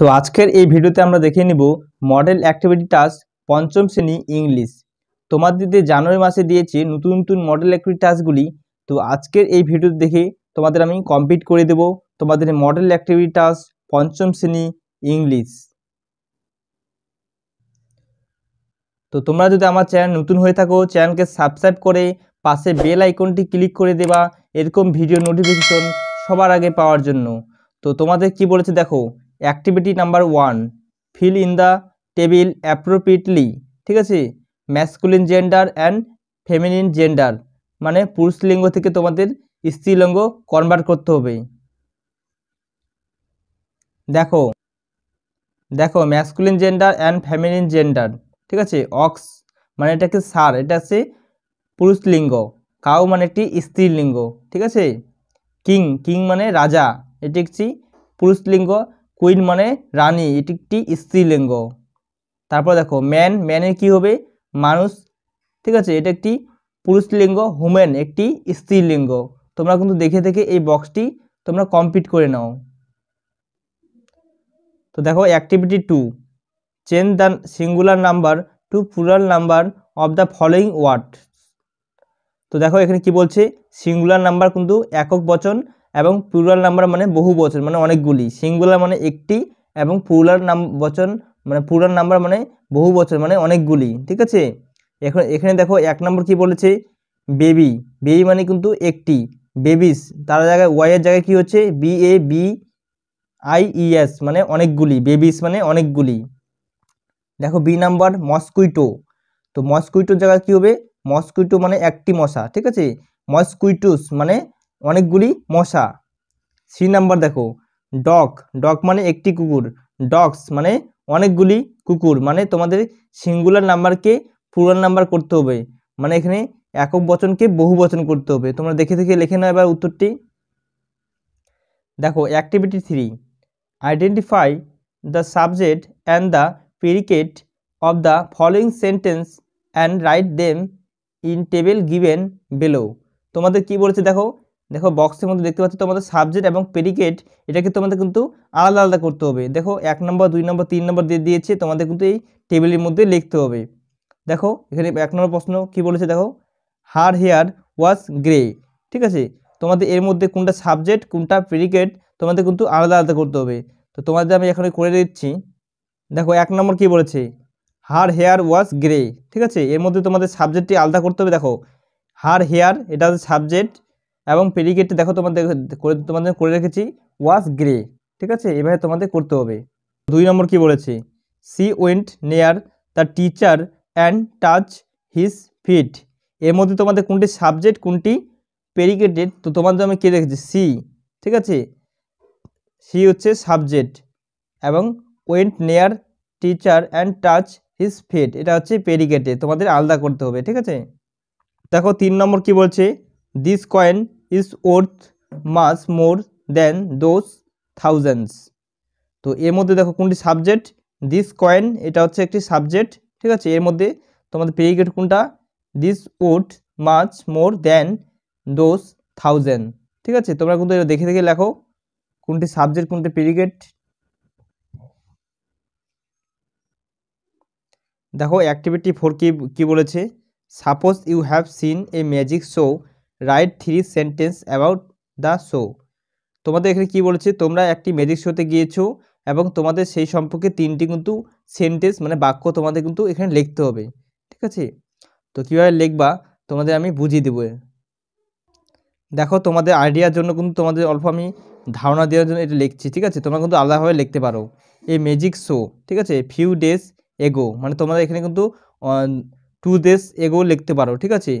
তো আজকের এই ভিডিওতে আমরা দেখে নিব মডেল অ্যাক্টিভিটি টাস্ক পঞ্চম শ্রেণী ইংলিশ তোমাদের জানুয়ারি মাসে দিয়েছে নতুন নতুন মডেল অ্যাক্টিভিটি টাস্কগুলি তো আজকের এই ভিডিও দেখে তোমাদের আমি কমপ্লিট করে দেব তোমাদের মডেল অ্যাক্টিভিটি টাস্ক পঞ্চম শ্রেণী ইংলিশ তো তোমরা যদি আমার চ্যানেল নতুন হয়ে থাকো চ্যানেলকে সাবস্ক্রাইব করে পাশে বেল আইকনটি ক্লিক করে দেবা এরকম ভিডিও নোটিফিকেশন সবার আগে পাওয়ার জন্য তো তোমাদের কি বলেছে দেখো activity number one fill in the table appropriately ঠিক আছে masculine gender and feminine gender মানে পুরুষ লিঙ্গ থেকে তোমাদের স্ত্রীলিঙ্গ কনভার্ট করতে হবে দেখো দেখো masculine gender and feminine gender ঠিক আছে অক্স মানে এটাকে সার এটা আছে পুরুষ লিঙ্গ কাউ মানে একটি স্ত্রীলিঙ্গ ঠিক আছে কিং কিং মানে রাজা এটি একটি পুরুষ লিঙ্গ কুইন মানে রানী এটি একটি স্ত্রীলিঙ্গ তারপর দেখো ম্যান ম্যানের কি হবে মানুষ ঠিক আছে এটা একটি পুরুষ লিঙ্গ হুমেন একটি স্ত্রীলিঙ্গ তোমরা কিন্তু দেখে দেখে এই বক্সটি তোমরা কমপ্লিট করে নাও তো দেখো activity two change the singular number to plural number of the following word তো দেখো এখানে কি বলছে সিঙ্গুলার নাম্বার কিন্তু একক বচন এবং প্লুরাল নাম্বার মানে বহু বচন মানে অনেকগুলি সিঙ্গুলার মানে একটি এবং প্লুরাল নাম বচন মানে প্লুরাল নাম্বার মানে বহু বচন মানে অনেকগুলি ঠিক আছে এখন এখানে দেখো এক নম্বর কি বলেছে বেবি বেবি মানে কিন্তু একটি বেবিস তার জায়গায় ওয়াইয়ের জায়গায় কি হচ্ছে B A B I E S মানে অনেকগুলি বেবিস মানে অনেকগুলি দেখো বি নাম্বার মস্কুইটো তো মস্কুইটোর জায়গায় কী হবে মস্কুইটো মানে একটি মশা ঠিক আছে মস্কুইটোস মানে অনেকগুলি মশা সি নাম্বার দেখো ডগ ডগ মানে একটি কুকুর ডগস মানে অনেকগুলি কুকুর মানে তোমাদের সিঙ্গুলার নাম্বারকে প্লুরাল নাম্বার করতে হবে মানে এখানে একক বচনকে বহু বচন করতে হবে তোমরা দেখে দেখে লেখে নাও এবার উত্তরটি দেখো activity three identify the subject and the predicate of the following sentence and write them in table given below তোমাদের কি বলেছে দেখো দেখো বক্সের মধ্যে দেখতে পাচ্ছ তোমাদের সাবজেক্ট এবং এটা এটাকে তোমাদের কিন্তু আলাদা আলাদা করতে হবে দেখো এক নম্বর দুই নম্বর তিন নম্বর দিয়ে দিয়েছে তোমাদের কিন্তু এই টেবিলের মধ্যে লিখতে হবে দেখো এখানে এক নম্বর প্রশ্ন কি বলেছে দেখো হার হেয়ার ওয়াশ গ্রে ঠিক আছে তোমাদের এর মধ্যে কোনটা সাবজেক্ট কোনটা পেডিকেট তোমাদের কিন্তু আলাদা আলাদা করতে হবে তো তোমাদের আমি এখানে করে দিচ্ছি দেখো এক নম্বর কি বলেছে হার হেয়ার ওয়াশ গ্রে ঠিক আছে এর মধ্যে তোমাদের সাবজেক্টটি আলাদা করতে হবে দেখো হার হেয়ার এটা হচ্ছে সাবজেক্ট এবং প্রেডিকেটটি দেখো তোমাদের করে তোমাদের করে রেখেছি ওয়াস গ্রে ঠিক আছে এভাবে তোমাদের করতে হবে দুই নম্বর কি বলেছে she went near the teacher and touch his feet এর মধ্যে তোমাদের কোনটি সাবজেক্ট কোনটি প্রেডিকেটেড তো তোমাদের আমি কে রেখেছি সি ঠিক আছে সি হচ্ছে সাবজেক্ট এবং went near teacher and touch his feet এটা হচ্ছে প্রেডিকেটে তোমাদের আলাদা করতে হবে ঠিক আছে দেখো তিন নম্বর কি বলছে this coin is worth much more than those thousands তো এর মধ্যে দেখো কোনটি সাবজেক্ট দিস কয়েন এটা হচ্ছে একটি সাবজেক্ট ঠিক আছে এর মধ্যে তোমাদের প্রেডিকেট কোনটা this would much more than those thousand ঠিক আছে তোমরা কিন্তু দেখে দেখে লেখো কোনটি সাবজেক্ট কোনটি প্রেডিকেট দেখো অ্যাক্টিভিটি ফোর কি কি বলেছে suppose you have seen a magic show write three sentence about the show তোমাদের এখানে কি বলেছে তোমরা একটি ম্যাজিক শোতে গিয়েছো এবং তোমাদের সেই সম্পর্কে তিনটি কিন্তু সেন্টেন্স মানে বাক্য তোমাদের কিন্তু এখানে লিখতে হবে ঠিক আছে তো কীভাবে লিখবা তোমাদের আমি বুঝিয়ে দেবো দেখো তোমাদের আইডিয়ার জন্য কিন্তু তোমাদের অল্প আমি ধারণা দেওয়ার জন্য এটা লিখছি ঠিক আছে তোমরা কিন্তু আলাদাভাবে লিখতে পারো এই ম্যাজিক শো ঠিক আছে ফিউ ডেজ এগো মানে তোমাদের এখানে কিন্তু টু ডেজ এগো লিখতে পারো ঠিক আছে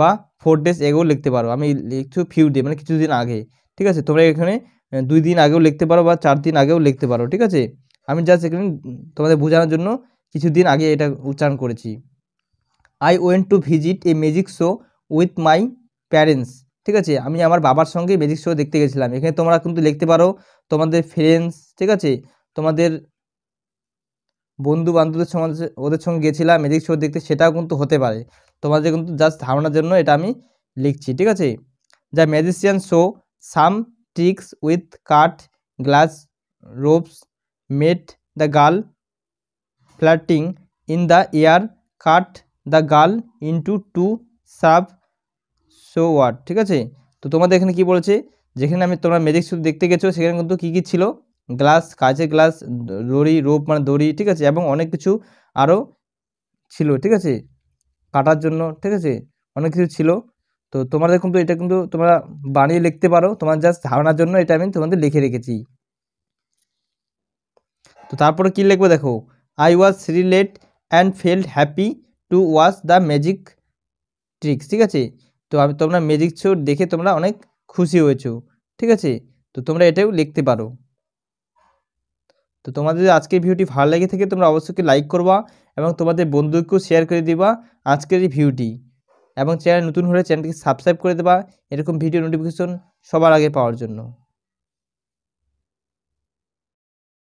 বা ফোর ডেজ এগেও লিখতে পারো আমি লিখছি ফিউ ডে মানে কিছুদিন আগে ঠিক আছে তোমরা এখানে দুই দিন আগেও লিখতে পারো বা চার দিন আগেও লিখতে পারো ঠিক আছে আমি জাস্ট এখানে তোমাদের বোঝানোর জন্য কিছুদিন আগে এটা উচ্চারণ করেছি I went to visit a magic show with my parents ঠিক আছে আমি আমার বাবার সঙ্গে ম্যাজিক শো দেখতে গেছিলাম এখানে তোমরা কিন্তু লিখতে পারো তোমাদের ফ্রেন্ডস ঠিক আছে তোমাদের বন্ধু বান্ধবদের সঙ্গে ওদের সঙ্গে গেছিলাম এদিক শো দেখতে সেটাও কিন্তু হতে পারে তোমাদের কিন্তু জাস্ট ধারণার জন্য এটা আমি লিখছি ঠিক আছে যা magician show some tricks with কাঠ glass ropes made the girl floating in the air cut the girl into two sub show word ঠিক আছে তো তোমাদের এখানে কি বলছে যেখানে আমি তোমরা ম্যাজিক শো দেখতে গেছো সেখানে কিন্তু কী কী ছিল গ্লাস কাঁচের গ্লাস দড়ি রোপ মানে দড়ি ঠিক আছে এবং অনেক কিছু আরও ছিল ঠিক আছে কাটার জন্য ঠিক আছে অনেক কিছু ছিল তো তোমাদের কিন্তু এটা কিন্তু তোমরা বানিয়ে লিখতে পারো তোমার জাস্ট ধারণার জন্য এটা আমি তোমাদের লিখে রেখেছি তো তারপরে কি লিখবো দেখো I was relate and felt happy to watch the magic tricks ঠিক আছে তো আমি তোমরা ম্যাজিক শো দেখে তোমরা অনেক খুশি হয়েছো ঠিক আছে তো তোমরা এটাও লিখতে পারো তো তোমাদের আজকের ভিডিওটি ভালো লেগে থাকে তোমরা অবশ্যই লাইক করবা এবং তোমাদের বন্ধুকেও শেয়ার করে দিবা আজকের এই ভিডিওটি এবং চ্যানেল নতুন হলে চ্যানেলটিকে সাবস্ক্রাইব করে দেবা এরকম ভিডিও নোটিফিকেশন সবার আগে পাওয়ার জন্য